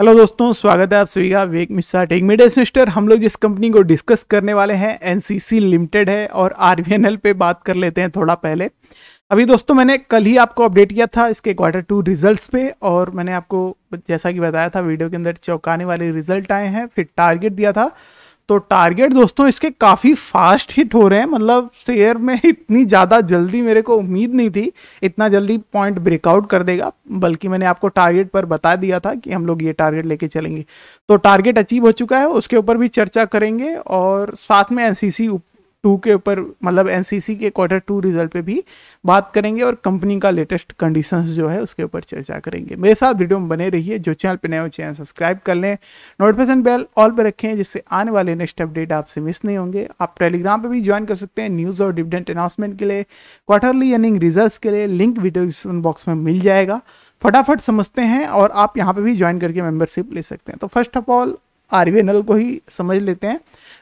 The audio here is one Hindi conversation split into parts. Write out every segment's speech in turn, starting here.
हेलो दोस्तों स्वागत है आप सभी का वेक मिश्रा टेक मीडिया सिस्टर हम लोग जिस कंपनी को डिस्कस करने वाले हैं एनसीसी लिमिटेड है और आरबीएनएल पे बात कर लेते हैं थोड़ा पहले अभी दोस्तों मैंने कल ही आपको अपडेट किया था इसके क्वार्टर टू रिजल्ट्स पे और मैंने आपको जैसा कि बताया था वीडियो के अंदर चौंकाने वाले रिजल्ट आए हैं फिर टारगेट दिया था तो टारगेट दोस्तों इसके काफ़ी फास्ट हिट हो रहे हैं मतलब शेयर में इतनी ज़्यादा जल्दी मेरे को उम्मीद नहीं थी इतना जल्दी पॉइंट ब्रेकआउट कर देगा बल्कि मैंने आपको टारगेट पर बता दिया था कि हम लोग ये टारगेट लेके चलेंगे तो टारगेट अचीव हो चुका है उसके ऊपर भी चर्चा करेंगे और साथ में एन सी टू के ऊपर मतलब एन के क्वार्टर टू रिजल्ट पे भी बात करेंगे और कंपनी का लेटेस्ट कंडीशन जो है उसके ऊपर चर्चा करेंगे मेरे साथ वीडियो में बने रहिए जो चैनल पर नए हो चैनल सब्सक्राइब कर लें नोटिफिकेशन बेल ऑल पर रखें जिससे आने वाले नेक्स्ट अपडेट आपसे मिस नहीं होंगे आप टेलीग्राम पर भी ज्वाइन कर सकते हैं न्यूज़ और डिविडेंट अनाउंसमेंट के लिए क्वार्टरली अर्निंग रिजल्ट के लिए लिंक वीडियो बॉक्स में मिल जाएगा फटाफट समझते हैं और आप यहाँ पर भी ज्वाइन करके मेंबरशिप ले सकते हैं तो फर्स्ट ऑफ ऑल आर को ही समझ लेते हैं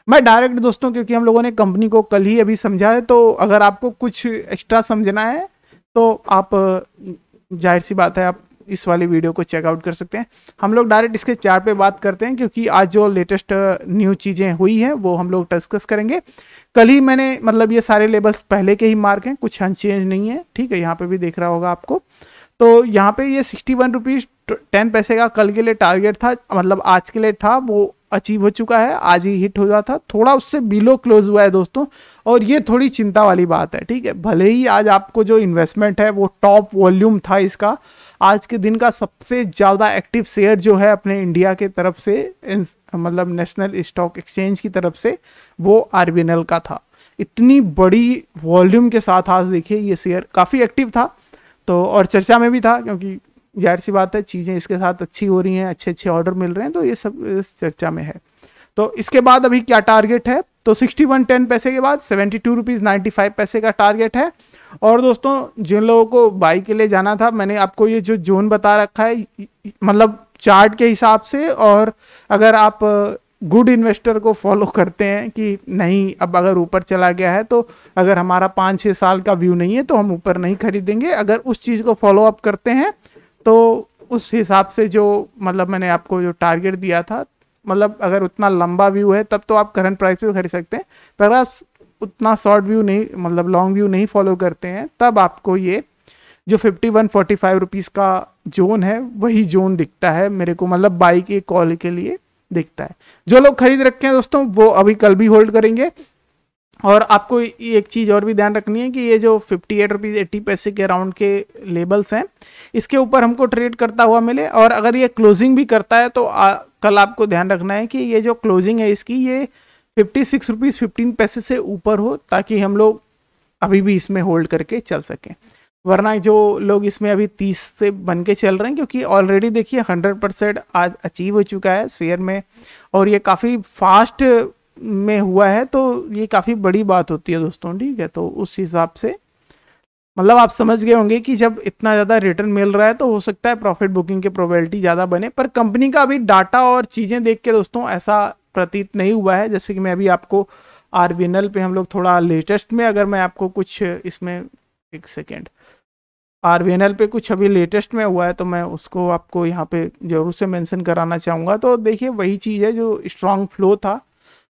मैं डायरेक्ट दोस्तों क्योंकि हम लोगों ने कंपनी को कल ही अभी समझा है तो अगर आपको कुछ एक्स्ट्रा समझना है तो आप जाहिर सी बात है आप इस वाले वीडियो को चेकआउट कर सकते हैं हम लोग डायरेक्ट इसके चार पे बात करते हैं क्योंकि आज जो लेटेस्ट न्यू चीज़ें हुई हैं वो हम लोग डिस्कस करेंगे कल ही मैंने मतलब ये सारे लेबल्स पहले के ही मार्क हैं कुछ अनचेंज नहीं है ठीक है यहाँ पे भी देख रहा होगा आपको तो यहाँ पे ये सिक्सटी वन रुपीज़ तो टेन पैसे का कल के लिए टारगेट था मतलब आज के लिए था वो अचीव हो चुका है आज ही हिट हो रहा था थोड़ा उससे बिलो क्लोज हुआ है दोस्तों और ये थोड़ी चिंता वाली बात है ठीक है भले ही आज आपको जो इन्वेस्टमेंट है वो टॉप वॉल्यूम था इसका आज के दिन का सबसे ज़्यादा एक्टिव शेयर जो है अपने इंडिया के तरफ से मतलब नेशनल स्टॉक एक्सचेंज की तरफ से वो आर का था इतनी बड़ी वॉल्यूम के साथ आज देखिए ये शेयर काफ़ी एक्टिव था तो और चर्चा में भी था क्योंकि जाहिर सी बात है चीज़ें इसके साथ अच्छी हो रही हैं अच्छे अच्छे ऑर्डर मिल रहे हैं तो ये सब इस चर्चा में है तो इसके बाद अभी क्या टारगेट है तो सिक्सटी वन टेन पैसे के बाद seventy two rupees ninety five पैसे का टारगेट है और दोस्तों जिन लोगों को बाई के लिए जाना था मैंने आपको ये जो जोन बता रखा है मतलब चार्ट के हिसाब से और अगर आप गुड इन्वेस्टर को फॉलो करते हैं कि नहीं अब अगर ऊपर चला गया है तो अगर हमारा पाँच छः साल का व्यू नहीं है तो हम ऊपर नहीं खरीदेंगे अगर उस चीज़ को फॉलो अप करते हैं तो उस हिसाब से जो मतलब मैंने आपको जो टारगेट दिया था मतलब अगर उतना लंबा व्यू है तब तो आप करंट प्राइस पे खरीद सकते हैं पर आप उतना शॉर्ट व्यू नहीं मतलब लॉन्ग व्यू नहीं फॉलो करते हैं तब आपको ये जो fifty one forty five rupees का जोन है वही जोन दिखता है मेरे को मतलब बाई के कॉल के लिए दिखता है जो लोग खरीद रखे हैं दोस्तों वो अभी कल भी होल्ड करेंगे और आपको एक चीज़ और भी ध्यान रखनी है कि ये जो फिफ्टी एट रुपीज़ एट्टी पैसे के अराउंड के लेबल्स हैं इसके ऊपर हमको ट्रेड करता हुआ मिले और अगर ये क्लोजिंग भी करता है तो आ, कल आपको ध्यान रखना है कि ये जो क्लोजिंग है इसकी ये फिफ्टी सिक्स रुपीज़ फिफ्टीन पैसे से ऊपर हो ताकि हम लोग अभी भी इसमें होल्ड करके चल सकें वरना जो लोग इसमें अभी तीस से बन के चल रहे हैं क्योंकि ऑलरेडी देखिए हंड्रेड परसेंट आज अचीव हो चुका है शेयर में और ये काफ़ी फास्ट में हुआ है तो ये काफ़ी बड़ी बात होती है दोस्तों ठीक है तो उस हिसाब से मतलब आप समझ गए होंगे कि जब इतना ज़्यादा रिटर्न मिल रहा है तो हो सकता है प्रॉफिट बुकिंग के प्रोबेबिलिटी ज़्यादा बने पर कंपनी का अभी डाटा और चीज़ें देख के दोस्तों ऐसा प्रतीत नहीं हुआ है जैसे कि मैं अभी आपको आर पे हम लोग थोड़ा लेटेस्ट में अगर मैं आपको कुछ इसमें एक सेकेंड आर पे कुछ अभी लेटेस्ट में हुआ है तो मैं उसको आपको यहाँ पे जरूर से मेंशन कराना चाहूँगा तो देखिए वही चीज़ है जो स्ट्रांग फ्लो था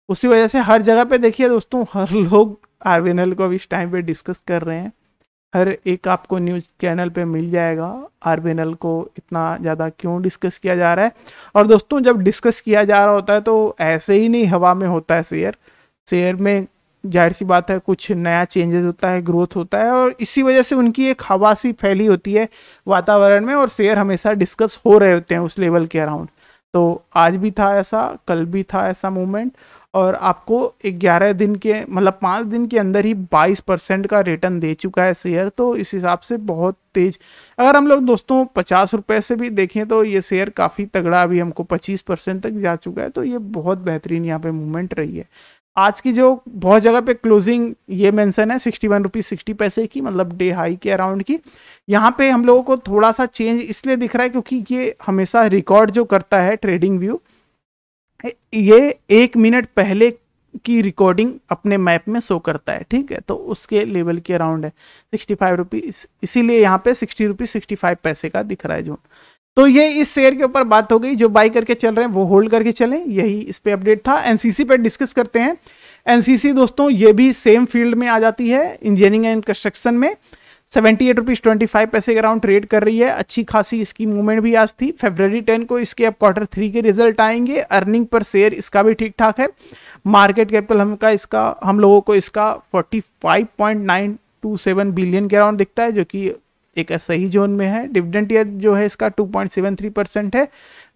उसी वजह से हर जगह पे देखिए दोस्तों हर लोग आरवीएनएल को अभी इस टाइम पे डिस्कस कर रहे हैं हर एक आपको न्यूज़ चैनल पे मिल जाएगा आरवीएनएल को इतना ज़्यादा क्यों डिस्कस किया जा रहा है और दोस्तों जब डिस्कस किया जा रहा होता है तो ऐसे ही नहीं हवा में होता है शेयर शेयर में जाहिर सी बात है कुछ नया चेंजेस होता है ग्रोथ होता है और इसी वजह से उनकी एक हवा सी फैली होती है वातावरण में और शेयर हमेशा डिस्कस हो रहे होते हैं उस लेवल के अराउंड तो आज भी था ऐसा कल भी था ऐसा मोमेंट और आपको ग्यारह दिन के मतलब पाँच दिन के अंदर ही बाईस परसेंट का रिटर्न दे चुका है शेयर तो इस हिसाब से बहुत तेज अगर हम लोग दोस्तों पचास रुपये से भी देखें तो ये शेयर काफ़ी तगड़ा अभी हमको पच्चीस परसेंट तक जा चुका है तो ये बहुत बेहतरीन यहाँ पे मूवमेंट रही है आज की जो बहुत जगह पे क्लोजिंग ये मेंशन है सिक्सटी वन रुपीज सिक्सटी पैसे की मतलब डे हाई के अराउंड की यहाँ पे हम लोगों को थोड़ा सा चेंज इसलिए दिख रहा है क्योंकि ये हमेशा रिकॉर्ड जो करता है ट्रेडिंग व्यू ये एक मिनट पहले की रिकॉर्डिंग अपने मैप में शो करता है ठीक है तो उसके लेवल के अराउंड है सिक्सटी फाइव रुपीज़ इसीलिए यहाँ पे सिक्सटी रुपीज़ सिक्सटी फाइव पैसे का दिख रहा है जो तो ये इस शेयर के ऊपर बात हो गई जो बाई करके चल रहे हैं वो होल्ड करके चलें यही इस पर अपडेट था एनसीसी पर डिस्कस करते हैं एनसीसी दोस्तों ये भी सेम फील्ड में आ जाती है इंजीनियरिंग एंड कंस्ट्रक्शन में seventy eight rupees twenty five पैसे के अराउंड ट्रेड कर रही है अच्छी खासी इसकी मूवमेंट भी आज थी फेबररी टेन को इसके अब क्वार्टर थ्री के रिजल्ट आएंगे अर्निंग पर शेयर इसका भी ठीक ठाक है मार्केट कैपिटल हमका इसका हम लोगों को इसका forty five point nine two seven billion के अराउंड दिखता है जो कि एक सही जोन में है डिविडेंट ईयर जो है इसका 2.73 परसेंट है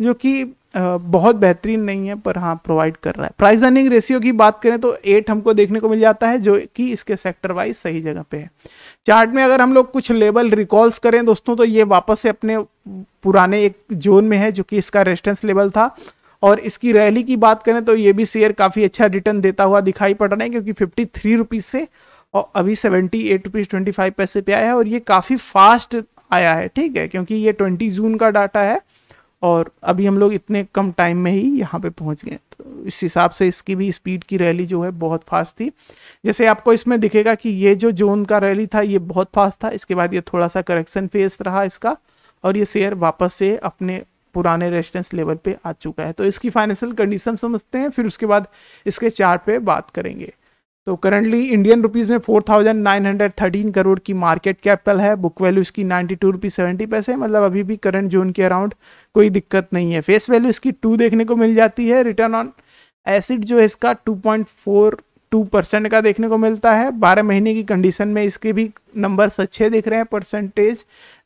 जो कि बहुत बेहतरीन नहीं है पर हाँ प्रोवाइड कर रहा है प्राइस अर्निंग रेशियो की बात करें तो एट हमको देखने को मिल जाता है जो कि इसके सेक्टर वाइज सही जगह पे है चार्ट में अगर हम लोग कुछ लेवल रिकॉल्स करें दोस्तों तो ये वापस से अपने पुराने एक जोन में है जो कि इसका रेजिस्टेंस लेवल था और इसकी रैली की बात करें तो ये भी शेयर काफ़ी अच्छा रिटर्न देता हुआ दिखाई पड़ रहा है क्योंकि फिफ्टी थ्री से और अभी seventy eight rupees twenty five पैसे पे आया है और ये काफ़ी फास्ट आया है ठीक है क्योंकि ये ट्वेंटी जून का डाटा है और अभी हम लोग इतने कम टाइम में ही यहाँ पे पहुँच गए तो इस हिसाब से इसकी भी स्पीड की रैली जो है बहुत फास्ट थी जैसे आपको इसमें दिखेगा कि ये जो जोन का रैली था ये बहुत फास्ट था इसके बाद ये थोड़ा सा करेक्शन फेस रहा इसका और ये शेयर वापस से अपने पुराने रेजिस्टेंस लेवल पे आ चुका है तो इसकी फाइनेंशियल कंडीशन समझते हैं फिर उसके बाद इसके चार्ट पे बात करेंगे तो करंटली इंडियन रुपीज़ में 4,913 करोड़ की मार्केट कैपिटल है बुक वैल्यू इसकी नाइन्टी टू रुपीज़ सेवेंटी पैसे मतलब अभी भी करंट जोन के अराउंड कोई दिक्कत नहीं है फेस वैल्यू इसकी टू देखने को मिल जाती है रिटर्न ऑन एसिड जो है इसका two point four two percent का देखने को मिलता है बारह महीने की कंडीशन में इसके भी नंबर्स अच्छे दिख रहे हैं परसेंटेज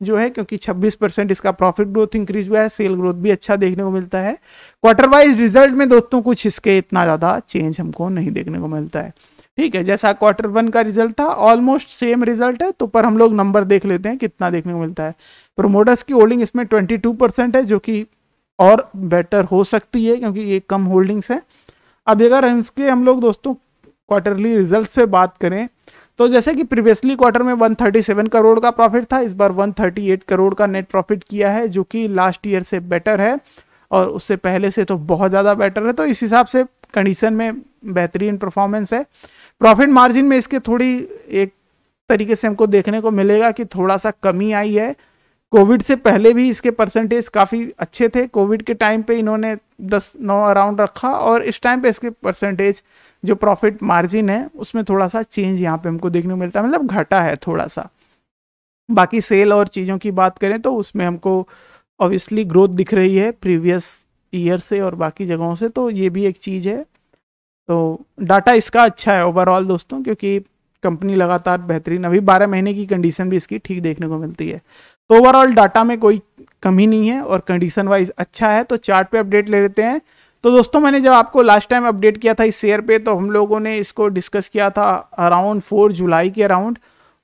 जो है क्योंकि 26 परसेंट इसका प्रॉफिट ग्रोथ इंक्रीज हुआ है सेल ग्रोथ भी अच्छा देखने को मिलता है क्वार्टर वाइज रिजल्ट में दोस्तों कुछ इसके इतना ज़्यादा चेंज हमको नहीं देखने को मिलता है ठीक है जैसा क्वार्टर वन का रिजल्ट था ऑलमोस्ट सेम रिजल्ट है तो पर हम लोग नंबर देख लेते हैं कितना देखने को मिलता है प्रोमोटर्स की होल्डिंग इसमें ट्वेंटी टू परसेंट है जो कि और बेटर हो सकती है क्योंकि ये कम होल्डिंग्स है अब अगर हम इसके हम लोग दोस्तों क्वार्टरली रिजल्ट पे बात करें तो जैसे कि प्रीवियसली क्वार्टर में सेवन करोड़ का प्रॉफिट था इस बार एट करोड़ का नेट प्रॉफिट किया है जो कि लास्ट ईयर से बेटर है और उससे पहले से तो बहुत ज़्यादा बेटर है तो इस हिसाब से कंडीशन में बेहतरीन परफॉर्मेंस है प्रॉफिट मार्जिन में इसके थोड़ी एक तरीके से हमको देखने को मिलेगा कि थोड़ा सा कमी आई है कोविड से पहले भी इसके परसेंटेज काफ़ी अच्छे थे कोविड के टाइम पे इन्होंने दस नौ अराउंड रखा और इस टाइम पे इसके परसेंटेज जो प्रॉफिट मार्जिन है उसमें थोड़ा सा चेंज यहाँ पे हमको देखने को मिलता है मतलब घटा है थोड़ा सा बाकी सेल और चीज़ों की बात करें तो उसमें हमको ऑब्वियसली ग्रोथ दिख रही है प्रीवियस ईयर से और बाकी जगहों से तो ये भी एक चीज़ है तो डाटा इसका अच्छा है ओवरऑल दोस्तों क्योंकि कंपनी लगातार बेहतरीन अभी बारह महीने की कंडीशन भी इसकी ठीक देखने को मिलती है तो ओवरऑल डाटा में कोई कमी नहीं है और कंडीशन वाइज अच्छा है तो चार्ट पे अपडेट ले लेते हैं तो दोस्तों मैंने जब आपको लास्ट टाइम अपडेट किया था इस शेयर पे तो हम लोगों ने इसको डिस्कस किया था अराउंड फोर जुलाई के अराउंड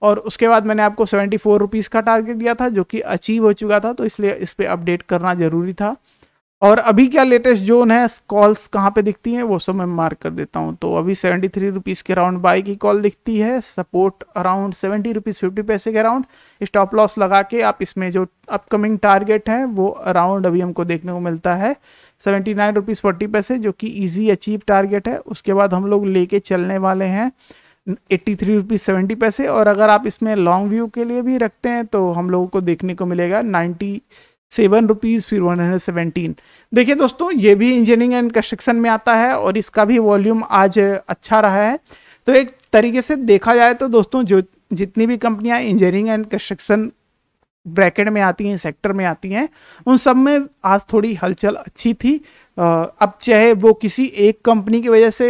और उसके बाद मैंने आपको सेवेंटी फोर रुपीज़ का टारगेट दिया था जो कि अचीव हो चुका था तो इसलिए इस पर अपडेट करना ज़रूरी था और अभी क्या लेटेस्ट जोन है कॉल्स कहाँ पे दिखती हैं वो सब मैं मार्क कर देता हूँ तो अभी सेवेंटी थ्री रुपीज़ के अराउंड बाई की कॉल दिखती है support around seventy rupees fifty पैसे के अराउंड स्टॉप लॉस लगा के आप इसमें जो अपकमिंग टारगेट है वो अराउंड अभी हमको देखने को मिलता है सेवेंटी नाइन रुपीज़ फोर्टी पैसे जो कि ईजी अचीव टारगेट है उसके बाद हम लोग लेके चलने वाले हैं एट्टी थ्री रुपीज़ सेवेंटी पैसे और अगर आप इसमें लॉन्ग व्यू के लिए भी रखते हैं तो हम लोगों को देखने को मिलेगा नाइन्टी सेवन रुपीज़ फिर वन हंड्रेड सेवेंटीन देखिए दोस्तों ये भी इंजीनियरिंग एंड कंस्ट्रक्शन में आता है और इसका भी वॉल्यूम आज अच्छा रहा है तो एक तरीके से देखा जाए तो दोस्तों जो जितनी भी कंपनियां इंजीनियरिंग एंड कंस्ट्रक्शन ब्रैकेट में आती हैं सेक्टर में आती हैं उन सब में आज थोड़ी हलचल अच्छी थी अब चाहे वो किसी एक कंपनी की वजह से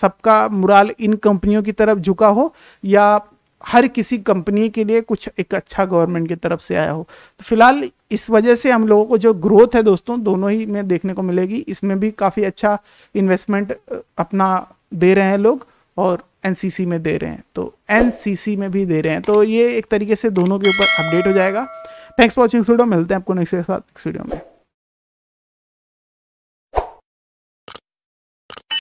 सबका मुराल इन कंपनियों की तरफ झुका हो या हर किसी कंपनी के लिए कुछ एक अच्छा गवर्नमेंट की तरफ से आया हो तो फिलहाल इस वजह से हम लोगों को जो ग्रोथ है दोस्तों दोनों ही में देखने को मिलेगी इसमें भी काफ़ी अच्छा इन्वेस्टमेंट अपना दे रहे हैं लोग और एन में दे रहे हैं तो एन में भी दे रहे हैं तो ये एक तरीके से दोनों के ऊपर अपडेट हो जाएगा थैंक्स फॉर वॉचिंग वीडियो मिलते हैं आपको नेक्स्ट के साथ नेक्स्ट वीडियो में